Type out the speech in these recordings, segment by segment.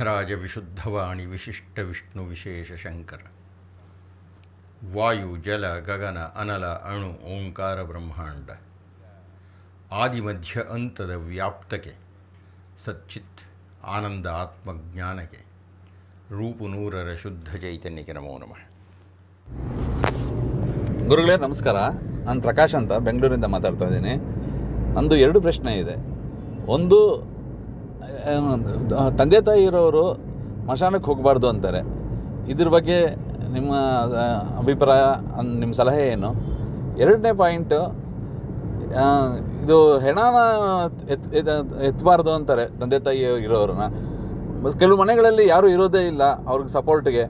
ಸಿದ್ಧರಾಜ ವಿಶುದ್ಧವಾಣಿ ವಿಶಿಷ್ಟ ವಿಷ್ಣು ವಿಶೇಷ ಶಂಕರ ವಾಯು ಜಲ ಗಗನ ಅನಲ ಅಣು ಓಂಕಾರ ಬ್ರಹ್ಮಾಂಡ ಆದಿಮಧ್ಯ ಅಂತದ ವ್ಯಾಪ್ತಕೆ ಸಚ್ಚಿತ್ ಆನಂದ ಆತ್ಮಜ್ಞಾನಕ್ಕೆ ರೂಪು ನೂರರ ಶುದ್ಧ ಚೈತನ್ಯಕ್ಕೆ ನಮೋ ನಮಃ ಗುರುಗಳೇ ನಮಸ್ಕಾರ ನಾನು ಪ್ರಕಾಶ್ ಅಂತ ಬೆಂಗಳೂರಿಂದ ಮಾತಾಡ್ತಾ ಇದ್ದೀನಿ ನಂದು ಎರಡು ಪ್ರಶ್ನೆ ಇದೆ ಒಂದು ತಂದೆ ತಾಯಿ ಇರೋರು ಮಶಾನಕ್ಕೆ ಹೋಗಬಾರ್ದು ಅಂತಾರೆ ಇದ್ರ ಬಗ್ಗೆ ನಿಮ್ಮ ಅಭಿಪ್ರಾಯ ನಿಮ್ಮ ಸಲಹೆ ಏನು ಎರಡನೇ ಪಾಯಿಂಟು ಇದು ಹೆಣನ ಎತ್ ಎತ್ತಬಾರ್ದು ಅಂತಾರೆ ತಂದೆ ತಾಯಿ ಇರೋರನ್ನ ಕೆಲವು ಮನೆಗಳಲ್ಲಿ ಯಾರೂ ಇರೋದೇ ಇಲ್ಲ ಅವ್ರಿಗೆ ಸಪೋರ್ಟ್ಗೆ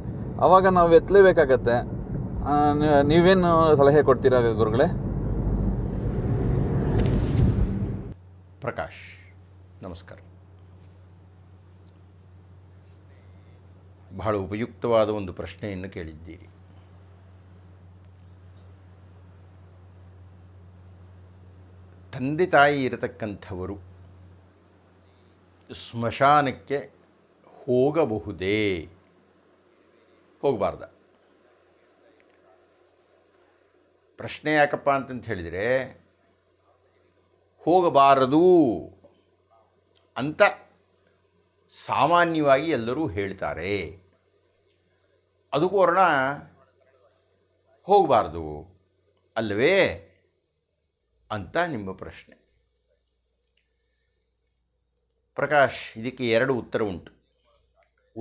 ಅವಾಗ ನಾವು ಎತ್ತಲೇಬೇಕಾಗತ್ತೆ ನೀವೇನು ಸಲಹೆ ಕೊಡ್ತೀರಾ ಗುರುಗಳೇ ಪ್ರಕಾಶ್ ನಮಸ್ಕಾರ ಬಹಳ ಉಪಯುಕ್ತವಾದ ಒಂದು ಪ್ರಶ್ನೆಯನ್ನು ಕೇಳಿದ್ದೀರಿ ತಂದೆ ತಾಯಿ ಇರತಕ್ಕಂಥವರು ಸ್ಮಶಾನಕ್ಕೆ ಹೋಗಬಹುದೇ ಹೋಗಬಾರ್ದ ಪ್ರಶ್ನೆ ಯಾಕಪ್ಪ ಅಂತಂತ ಹೇಳಿದರೆ ಹೋಗಬಾರದು ಅಂತ ಸಾಮಾನ್ಯವಾಗಿ ಎಲ್ಲರೂ ಹೇಳ್ತಾರೆ ಅದಕ್ಕೋರ್ಣ ಹೋಗಬಾರ್ದು ಅಲ್ಲವೇ ಅಂತ ನಿಮ್ಮ ಪ್ರಶ್ನೆ ಪ್ರಕಾಶ್ ಇದಕ್ಕೆ ಎರಡು ಉತ್ತರ ಉಂಟು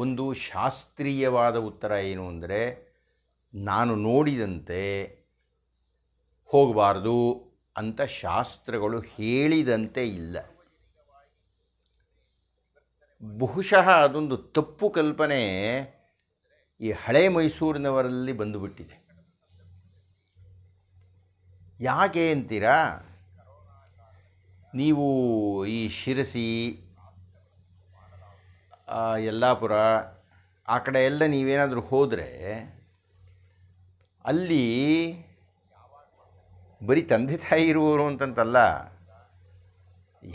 ಒಂದು ಶಾಸ್ತ್ರೀಯವಾದ ಉತ್ತರ ಏನು ಅಂದರೆ ನಾನು ನೋಡಿದಂತೆ ಹೋಗಬಾರ್ದು ಅಂತ ಶಾಸ್ತ್ರಗಳು ಹೇಳಿದಂತೆ ಇಲ್ಲ ಬಹುಶಃ ಅದೊಂದು ತಪ್ಪು ಕಲ್ಪನೆ ಈ ಹಳೆ ಮೈಸೂರಿನವರಲ್ಲಿ ಬಂದುಬಿಟ್ಟಿದೆ ಯಾಕೆ ಅಂತೀರಾ ನೀವು ಈ ಶಿರಸಿ ಯಲ್ಲಾಪುರ ಆ ಕಡೆ ಎಲ್ಲ ನೀವೇನಾದರೂ ಹೋದರೆ ಅಲ್ಲಿ ಬರೀ ತಂದೆ ತಾಯಿ ಇರುವವರು ಅಂತಂತಲ್ಲ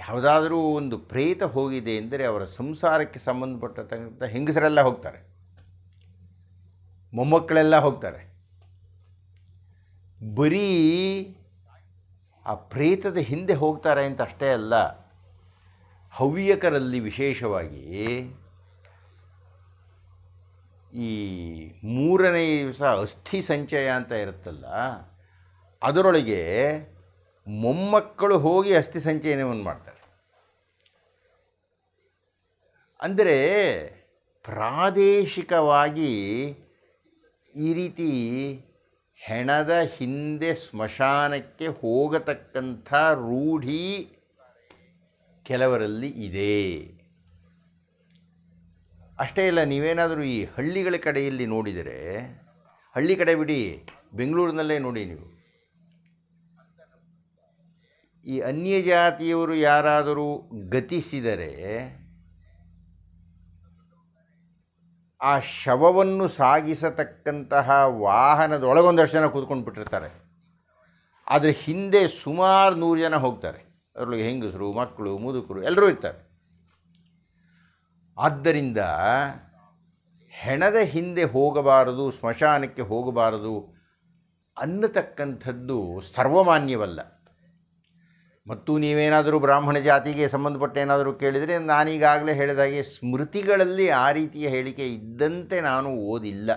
ಯಾವುದಾದರೂ ಒಂದು ಪ್ರೇತ ಹೋಗಿದೆ ಎಂದರೆ ಅವರ ಸಂಸಾರಕ್ಕೆ ಸಂಬಂಧಪಟ್ಟತಕ್ಕಂಥ ಹೆಂಗಸರೆಲ್ಲ ಹೋಗ್ತಾರೆ ಮೊಮ್ಮಕ್ಕಳೆಲ್ಲ ಹೋಗ್ತಾರೆ ಬರೀ ಆ ಪ್ರೇತದ ಹಿಂದೆ ಹೋಗ್ತಾರೆ ಅಂತ ಅಷ್ಟೇ ಅಲ್ಲ ಹವ್ಯಕರಲ್ಲಿ ವಿಶೇಷವಾಗಿ ಈ ಮೂರನೇ ದಿವಸ ಅಸ್ಥಿ ಸಂಚಯ ಅಂತ ಇರುತ್ತಲ್ಲ ಅದರೊಳಗೆ ಮೊಮ್ಮಕ್ಕಳು ಹೋಗಿ ಅಸ್ಥಿ ಸಂಚಯನವನ್ನು ಮಾಡ್ತಾರೆ ಅಂದರೆ ಪ್ರಾದೇಶಿಕವಾಗಿ ಈ ರೀತಿ ಹೆಣದ ಹಿಂದೆ ಸ್ಮಶಾನಕ್ಕೆ ಹೋಗತಕ್ಕಂಥ ರೂಢಿ ಕೆಲವರಲ್ಲಿ ಇದೆ ಅಷ್ಟೇ ಇಲ್ಲ ನೀವೇನಾದರೂ ಈ ಹಳ್ಳಿಗಳ ಕಡೆಯಲ್ಲಿ ನೋಡಿದರೆ ಹಳ್ಳಿ ಕಡೆ ಬಿಡಿ ಬೆಂಗಳೂರಿನಲ್ಲೇ ನೋಡಿ ನೀವು ಈ ಅನ್ಯಜಾತಿಯವರು ಯಾರಾದರೂ ಗತಿಸಿದರೆ ಆ ಶವವನ್ನು ಸಾಗಿಸತಕ್ಕಂತಹ ವಾಹನದ ಒಳಗೊಂದಷ್ಟು ಜನ ಕೂತ್ಕೊಂಡು ಬಿಟ್ಟಿರ್ತಾರೆ ಆದರೆ ಹಿಂದೆ ಸುಮಾರು ನೂರು ಜನ ಹೋಗ್ತಾರೆ ಅದರೊಳಗೆ ಹೆಂಗಸರು ಮಕ್ಕಳು ಮುದುಕರು ಎಲ್ಲರೂ ಇರ್ತಾರೆ ಆದ್ದರಿಂದ ಹೆಣದ ಹಿಂದೆ ಹೋಗಬಾರದು ಸ್ಮಶಾನಕ್ಕೆ ಹೋಗಬಾರದು ಅನ್ನತಕ್ಕಂಥದ್ದು ಸರ್ವಮಾನ್ಯವಲ್ಲ ಮತ್ತು ನೀವೇನಾದರೂ ಬ್ರಾಹ್ಮಣ ಜಾತಿಗೆ ಸಂಬಂಧಪಟ್ಟ ಏನಾದರೂ ಕೇಳಿದರೆ ನಾನೀಗಾಗಲೇ ಹೇಳಿದಾಗೆ ಸ್ಮೃತಿಗಳಲ್ಲಿ ಆ ರೀತಿಯ ಹೇಳಿಕೆ ಇದ್ದಂತೆ ನಾನು ಓದಿಲ್ಲ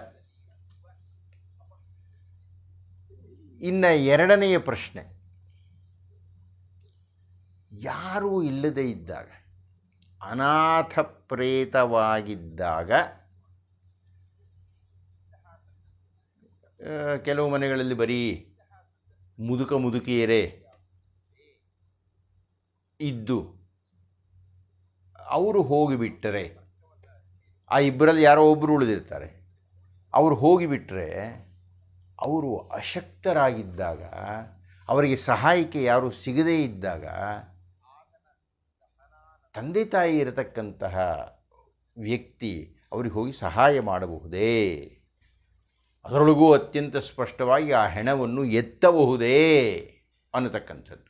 ಇನ್ನು ಎರಡನೆಯ ಪ್ರಶ್ನೆ ಯಾರೂ ಇಲ್ಲದೇ ಇದ್ದಾಗ ಅನಾಥ ಪ್ರೇತವಾಗಿದ್ದಾಗ ಕೆಲವು ಮನೆಗಳಲ್ಲಿ ಬರೀ ಮುದುಕ ಮುದುಕಿಯರೇ ಇದ್ದು ಅವರು ಹೋಗಿಬಿಟ್ಟರೆ ಆ ಇಬ್ಬರಲ್ಲಿ ಯಾರೋ ಒಬ್ಬರು ಉಳಿದಿರ್ತಾರೆ ಅವರು ಹೋಗಿಬಿಟ್ಟರೆ ಅವರು ಅಶಕ್ತರಾಗಿದ್ದಾಗ ಅವರಿಗೆ ಸಹಾಯಕ್ಕೆ ಯಾರೂ ಸಿಗದೇ ಇದ್ದಾಗ ತಂದೆ ತಾಯಿ ಇರತಕ್ಕಂತಹ ವ್ಯಕ್ತಿ ಅವ್ರಿಗೆ ಹೋಗಿ ಸಹಾಯ ಮಾಡಬಹುದೇ ಅದರೊಳಗೂ ಅತ್ಯಂತ ಸ್ಪಷ್ಟವಾಗಿ ಆ ಹೆಣವನ್ನು ಎತ್ತಬಹುದೇ ಅನ್ನತಕ್ಕಂಥದ್ದು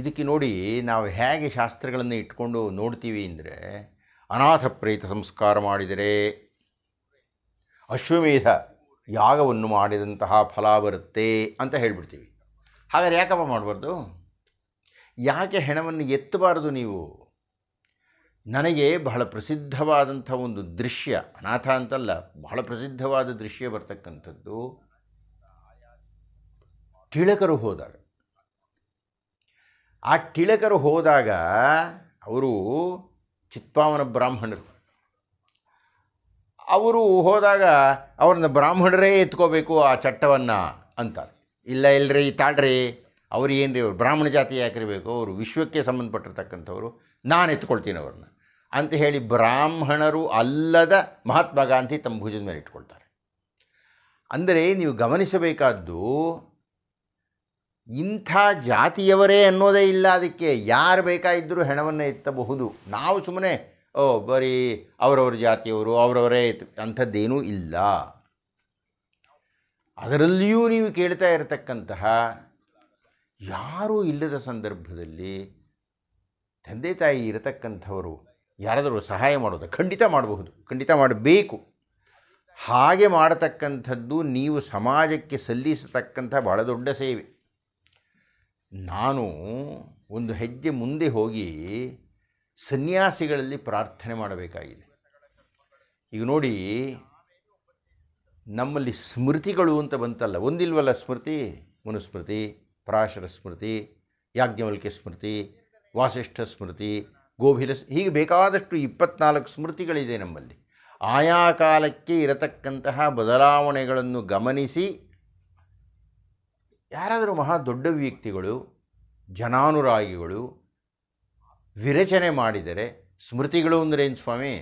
ಇದಕ್ಕೆ ನೋಡಿ ನಾವು ಹೇಗೆ ಶಾಸ್ತ್ರಗಳನ್ನು ಇಟ್ಕೊಂಡು ನೋಡ್ತೀವಿ ಅಂದರೆ ಅನಾಥ ಪ್ರೇತ ಸಂಸ್ಕಾರ ಮಾಡಿದರೆ ಅಶ್ವಮೇಧ ಯಾಗವನ್ನು ಮಾಡಿದಂತಹ ಫಲ ಬರುತ್ತೆ ಅಂತ ಹೇಳಿಬಿಡ್ತೀವಿ ಹಾಗಾದ್ರೆ ಯಾಕಪ್ಪ ಮಾಡಬಾರ್ದು ಯಾಕೆ ಹೆಣವನ್ನು ಎತ್ತಬಾರದು ನೀವು ನನಗೆ ಬಹಳ ಪ್ರಸಿದ್ಧವಾದಂಥ ಒಂದು ದೃಶ್ಯ ಅನಾಥ ಅಂತಲ್ಲ ಬಹಳ ಪ್ರಸಿದ್ಧವಾದ ದೃಶ್ಯ ಬರ್ತಕ್ಕಂಥದ್ದು ತಿಳಕರು ಹೋದಾಗ ಆ ಟಿಳಕರು ಹೋದಾಗ ಅವರು ಚಿತ್ಪಾವನ ಬ್ರಾಹ್ಮಣರು ಅವರು ಹೋದಾಗ ಅವ್ರನ್ನ ಬ್ರಾಹ್ಮಣರೇ ಎತ್ಕೋಬೇಕು ಆ ಚಟ್ಟವನ್ನು ಅಂತಾರೆ ಇಲ್ಲ ಇಲ್ಲರಿ ತಾಳ್ರಿ ಅವ್ರು ಏನು ರೀ ಅವ್ರು ಬ್ರಾಹ್ಮಣ ಜಾತಿ ಯಾಕಿರಬೇಕು ಅವರು ವಿಶ್ವಕ್ಕೆ ಸಂಬಂಧಪಟ್ಟಿರ್ತಕ್ಕಂಥವ್ರು ನಾನು ಎತ್ಕೊಳ್ತೀನಿ ಅವ್ರನ್ನ ಅಂತ ಹೇಳಿ ಬ್ರಾಹ್ಮಣರು ಅಲ್ಲದ ಮಹಾತ್ಮ ಗಾಂಧಿ ತಮ್ಮ ಭುಜದ ಮೇಲೆ ಇಟ್ಕೊಳ್ತಾರೆ ಅಂದರೆ ನೀವು ಗಮನಿಸಬೇಕಾದ್ದು ಇಂಥ ಜಾತಿಯವರೇ ಅನ್ನೋದೇ ಇಲ್ಲ ಅದಕ್ಕೆ ಯಾರು ಬೇಕಾಗಿದ್ದರೂ ಹೆಣವನ್ನು ಎತ್ತಬಹುದು ನಾವು ಸುಮ್ಮನೆ ಓ ಬರೀ ಅವರವ್ರ ಜಾತಿಯವರು ಅವರವರೇ ಅಂಥದ್ದೇನೂ ಇಲ್ಲ ಅದರಲ್ಲಿಯೂ ನೀವು ಕೇಳ್ತಾ ಇರತಕ್ಕಂತಹ ಯಾರೂ ಇಲ್ಲದ ಸಂದರ್ಭದಲ್ಲಿ ತಂದೆ ತಾಯಿ ಇರತಕ್ಕಂಥವರು ಯಾರಾದರೂ ಸಹಾಯ ಮಾಡೋದು ಖಂಡಿತ ಮಾಡಬಹುದು ಖಂಡಿತ ಮಾಡಬೇಕು ಹಾಗೆ ಮಾಡತಕ್ಕಂಥದ್ದು ನೀವು ಸಮಾಜಕ್ಕೆ ಸಲ್ಲಿಸತಕ್ಕಂಥ ಬಹಳ ದೊಡ್ಡ ಸೇವೆ ನಾನು ಒಂದು ಹೆಜ್ಜೆ ಮುಂದೆ ಹೋಗಿ ಸನ್ಯಾಸಿಗಳಲ್ಲಿ ಪ್ರಾರ್ಥನೆ ಮಾಡಬೇಕಾಗಿದೆ ಈಗ ನೋಡಿ ನಮ್ಮಲ್ಲಿ ಸ್ಮೃತಿಗಳು ಅಂತ ಬಂತಲ್ಲ ಒಂದಿಲ್ವಲ್ಲ ಸ್ಮೃತಿ ಮನುಸ್ಮೃತಿ ಪರಾಶರ ಸ್ಮೃತಿ ಯಾಜ್ಞವಲ್ಕ್ಯ ಸ್ಮೃತಿ ವಾಸಿಷ್ಠ ಸ್ಮೃತಿ ಗೋಭಿಲ ಹೀಗೆ ಬೇಕಾದಷ್ಟು ಇಪ್ಪತ್ನಾಲ್ಕು ಸ್ಮೃತಿಗಳಿದೆ ನಮ್ಮಲ್ಲಿ ಆಯಾ ಕಾಲಕ್ಕೆ ಇರತಕ್ಕಂತಹ ಬದಲಾವಣೆಗಳನ್ನು ಗಮನಿಸಿ ಯಾರಾದರೂ ಮಹಾ ದೊಡ್ಡ ವ್ಯಕ್ತಿಗಳು ಜನಾನುರಾಗಿಗಳು ವಿರಚನೆ ಮಾಡಿದರೆ ಸ್ಮೃತಿಗಳು ಅಂದರೆ ಏನು ಸ್ವಾಮಿ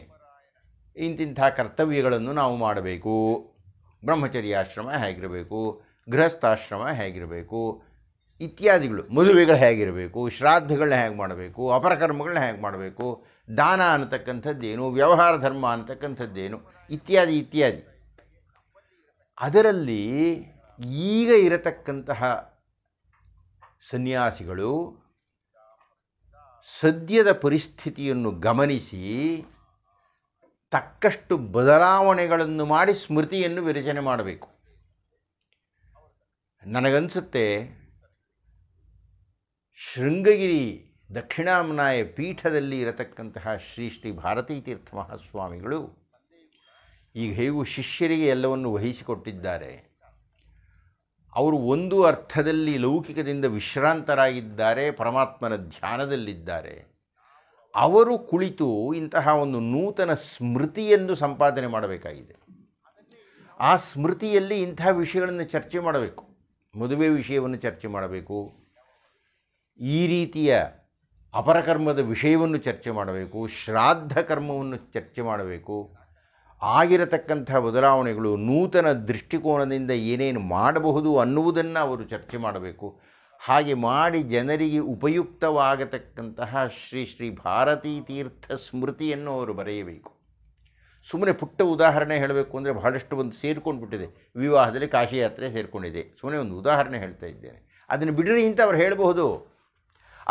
ಇಂತಿಂಥ ಕರ್ತವ್ಯಗಳನ್ನು ನಾವು ಮಾಡಬೇಕು ಆಶ್ರಮ ಹೇಗಿರಬೇಕು ಗೃಹಸ್ಥಾಶ್ರಮ ಹೇಗಿರಬೇಕು ಇತ್ಯಾದಿಗಳು ಮದುವೆಗಳು ಹೇಗಿರಬೇಕು ಶ್ರಾದ್ದಗಳನ್ನ ಹೇಗೆ ಮಾಡಬೇಕು ಅಪರಕರ್ಮಗಳನ್ನ ಹೇಗೆ ಮಾಡಬೇಕು ದಾನ ಅನ್ನತಕ್ಕಂಥದ್ದೇನು ವ್ಯವಹಾರ ಧರ್ಮ ಅಂತಕ್ಕಂಥದ್ದೇನು ಇತ್ಯಾದಿ ಇತ್ಯಾದಿ ಅದರಲ್ಲಿ ಈಗ ಇರತಕ್ಕಂತಹ ಸನ್ಯಾಸಿಗಳು ಸದ್ಯದ ಪರಿಸ್ಥಿತಿಯನ್ನು ಗಮನಿಸಿ ತಕ್ಕಷ್ಟು ಬದಲಾವಣೆಗಳನ್ನು ಮಾಡಿ ಸ್ಮೃತಿಯನ್ನು ವಿರಚನೆ ಮಾಡಬೇಕು ನನಗನ್ಸುತ್ತೆ ಶೃಂಗಗಿರಿ ದಕ್ಷಿಣಾಮನಾಯ ಪೀಠದಲ್ಲಿ ಇರತಕ್ಕಂತಹ ಶ್ರೀ ಶ್ರೀ ಭಾರತೀ ತೀರ್ಥ ಮಹಾಸ್ವಾಮಿಗಳು ಈಗ ಹೇಗೂ ಶಿಷ್ಯರಿಗೆ ಎಲ್ಲವನ್ನು ವಹಿಸಿಕೊಟ್ಟಿದ್ದಾರೆ ಅವರು ಒಂದು ಅರ್ಥದಲ್ಲಿ ಲೌಕಿಕದಿಂದ ವಿಶ್ರಾಂತರಾಗಿದ್ದಾರೆ ಪರಮಾತ್ಮನ ಧ್ಯಾನದಲ್ಲಿದ್ದಾರೆ ಅವರು ಕುಳಿತು ಇಂತಹ ಒಂದು ನೂತನ ಸ್ಮೃತಿಯನ್ನು ಸಂಪಾದನೆ ಮಾಡಬೇಕಾಗಿದೆ ಆ ಸ್ಮೃತಿಯಲ್ಲಿ ಇಂತಹ ವಿಷಯಗಳನ್ನು ಚರ್ಚೆ ಮಾಡಬೇಕು ಮದುವೆ ವಿಷಯವನ್ನು ಚರ್ಚೆ ಮಾಡಬೇಕು ಈ ರೀತಿಯ ಅಪರಕರ್ಮದ ವಿಷಯವನ್ನು ಚರ್ಚೆ ಮಾಡಬೇಕು ಶ್ರಾದ್ದ ಕರ್ಮವನ್ನು ಚರ್ಚೆ ಮಾಡಬೇಕು ಆಗಿರತಕ್ಕಂಥ ಬದಲಾವಣೆಗಳು ನೂತನ ದೃಷ್ಟಿಕೋನದಿಂದ ಏನೇನು ಮಾಡಬಹುದು ಅನ್ನುವುದನ್ನು ಅವರು ಚರ್ಚೆ ಮಾಡಬೇಕು ಹಾಗೆ ಮಾಡಿ ಜನರಿಗೆ ಉಪಯುಕ್ತವಾಗತಕ್ಕಂತಹ ಶ್ರೀ ಶ್ರೀ ಭಾರತೀ ತೀರ್ಥ ಸ್ಮೃತಿಯನ್ನು ಅವರು ಬರೆಯಬೇಕು ಸುಮ್ಮನೆ ಪುಟ್ಟ ಉದಾಹರಣೆ ಹೇಳಬೇಕು ಅಂದರೆ ಬಹಳಷ್ಟು ಒಂದು ಸೇರಿಕೊಂಡು ಬಿಟ್ಟಿದೆ ವಿವಾಹದಲ್ಲಿ ಕಾಶಿ ಯಾತ್ರೆ ಸೇರಿಕೊಂಡಿದೆ ಸುಮ್ಮನೆ ಒಂದು ಉದಾಹರಣೆ ಹೇಳ್ತಾ ಇದ್ದೇನೆ ಅದನ್ನು ಬಿಡಿರಿ ಅಂತ ಅವ್ರು ಹೇಳಬಹುದು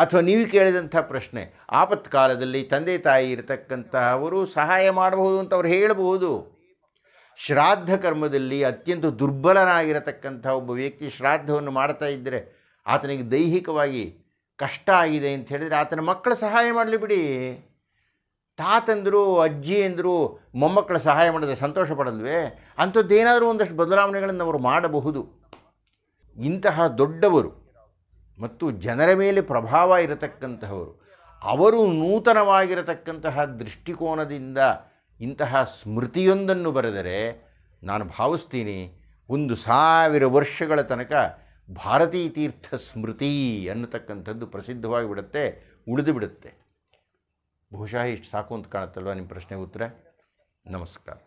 ಅಥವಾ ನೀವು ಕೇಳಿದಂಥ ಪ್ರಶ್ನೆ ಆಪತ್ಕಾಲದಲ್ಲಿ ತಂದೆ ತಾಯಿ ಇರತಕ್ಕಂತಹವರು ಸಹಾಯ ಮಾಡಬಹುದು ಅಂತ ಅವ್ರು ಹೇಳಬಹುದು ಶ್ರಾದ್ದ ಕರ್ಮದಲ್ಲಿ ಅತ್ಯಂತ ದುರ್ಬಲನಾಗಿರತಕ್ಕಂಥ ಒಬ್ಬ ವ್ಯಕ್ತಿ ಶ್ರಾದ್ದವನ್ನು ಮಾಡ್ತಾ ಇದ್ದರೆ ಆತನಿಗೆ ದೈಹಿಕವಾಗಿ ಕಷ್ಟ ಆಗಿದೆ ಅಂತ ಹೇಳಿದರೆ ಆತನ ಮಕ್ಕಳ ಸಹಾಯ ಮಾಡಲಿ ಬಿಡಿ ತಾತಂದರು ಅಜ್ಜಿ ಅಂದರು ಮೊಮ್ಮಕ್ಕಳ ಸಹಾಯ ಮಾಡಿದ್ರೆ ಸಂತೋಷ ಪಡಲ್ವೇ ಅಂಥದ್ದೇನಾದರೂ ಒಂದಷ್ಟು ಬದಲಾವಣೆಗಳನ್ನು ಅವರು ಮಾಡಬಹುದು ಇಂತಹ ದೊಡ್ಡವರು ಮತ್ತು ಜನರ ಮೇಲೆ ಪ್ರಭಾವ ಇರತಕ್ಕಂತಹವರು ಅವರು ನೂತನವಾಗಿರತಕ್ಕಂತಹ ದೃಷ್ಟಿಕೋನದಿಂದ ಇಂತಹ ಸ್ಮೃತಿಯೊಂದನ್ನು ಬರೆದರೆ ನಾನು ಭಾವಿಸ್ತೀನಿ ಒಂದು ಸಾವಿರ ವರ್ಷಗಳ ತನಕ ಭಾರತೀ ತೀರ್ಥ ಸ್ಮೃತಿ ಅನ್ನತಕ್ಕಂಥದ್ದು ಪ್ರಸಿದ್ಧವಾಗಿ ಬಿಡುತ್ತೆ ಉಳಿದು ಬಿಡುತ್ತೆ ಬಹುಶಃ ಇಷ್ಟು ಸಾಕು ಅಂತ ಕಾಣುತ್ತಲ್ವ ನಿಮ್ಮ ಪ್ರಶ್ನೆ ಉತ್ತರ ನಮಸ್ಕಾರ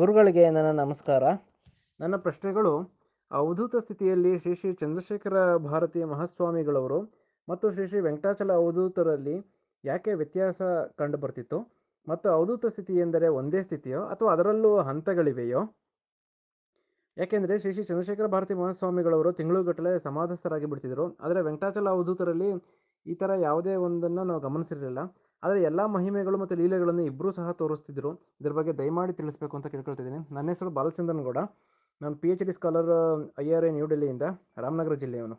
ಗುರುಗಳಿಗೆ ನನ್ನ ನಮಸ್ಕಾರ ನನ್ನ ಪ್ರಶ್ನೆಗಳು ಅವಧೂತ ಸ್ಥಿತಿಯಲ್ಲಿ ಶ್ರೀ ಶ್ರೀ ಚಂದ್ರಶೇಖರ ಭಾರತೀಯ ಮಹಾಸ್ವಾಮಿಗಳವರು ಮತ್ತು ಶ್ರೀ ಶ್ರೀ ವೆಂಕಟಾಚಲ ಅವಧೂತರಲ್ಲಿ ಯಾಕೆ ವ್ಯತ್ಯಾಸ ಕಂಡು ಬರ್ತಿತ್ತು ಮತ್ತು ಅವಧೂತ ಸ್ಥಿತಿ ಎಂದರೆ ಒಂದೇ ಸ್ಥಿತಿಯೋ ಅಥವಾ ಅದರಲ್ಲೂ ಹಂತಗಳಿವೆಯೋ ಯಾಕೆಂದರೆ ಶ್ರೀ ಶ್ರೀ ಚಂದ್ರಶೇಖರ ಭಾರತಿ ಮಹಾಸ್ವಾಮಿಗಳವರು ತಿಂಗಳುಗಟ್ಟಲೆ ಸಮಾಧಸ್ಥರಾಗಿ ಬಿಡ್ತಿದ್ರು ಆದರೆ ವೆಂಕಟಾಚಲ ಅವಧೂತರಲ್ಲಿ ಈ ಥರ ಯಾವುದೇ ಒಂದನ್ನು ನಾವು ಗಮನಿಸಿರಲಿಲ್ಲ ಆದರೆ ಎಲ್ಲ ಮಹಿಮೆಗಳು ಮತ್ತು ಲೀಲೆಗಳನ್ನು ಇಬ್ಬರೂ ಸಹ ತೋರಿಸ್ತಿದ್ರು ಇದ್ರ ಬಗ್ಗೆ ದಯಮಾಡಿ ತಿಳಿಸ್ಬೇಕು ಅಂತ ಕೇಳ್ಕೊಳ್ತಿದ್ದೀನಿ ನನ್ನ ಹೆಸರು ಬಾಲಚಂದ್ರನ್ ಗೌಡ ನಾನು P H D scholar I R A new ಡೆಲ್ಲಿಯಿಂದ ರಾಮನಗರ ಜಿಲ್ಲೆಯವನು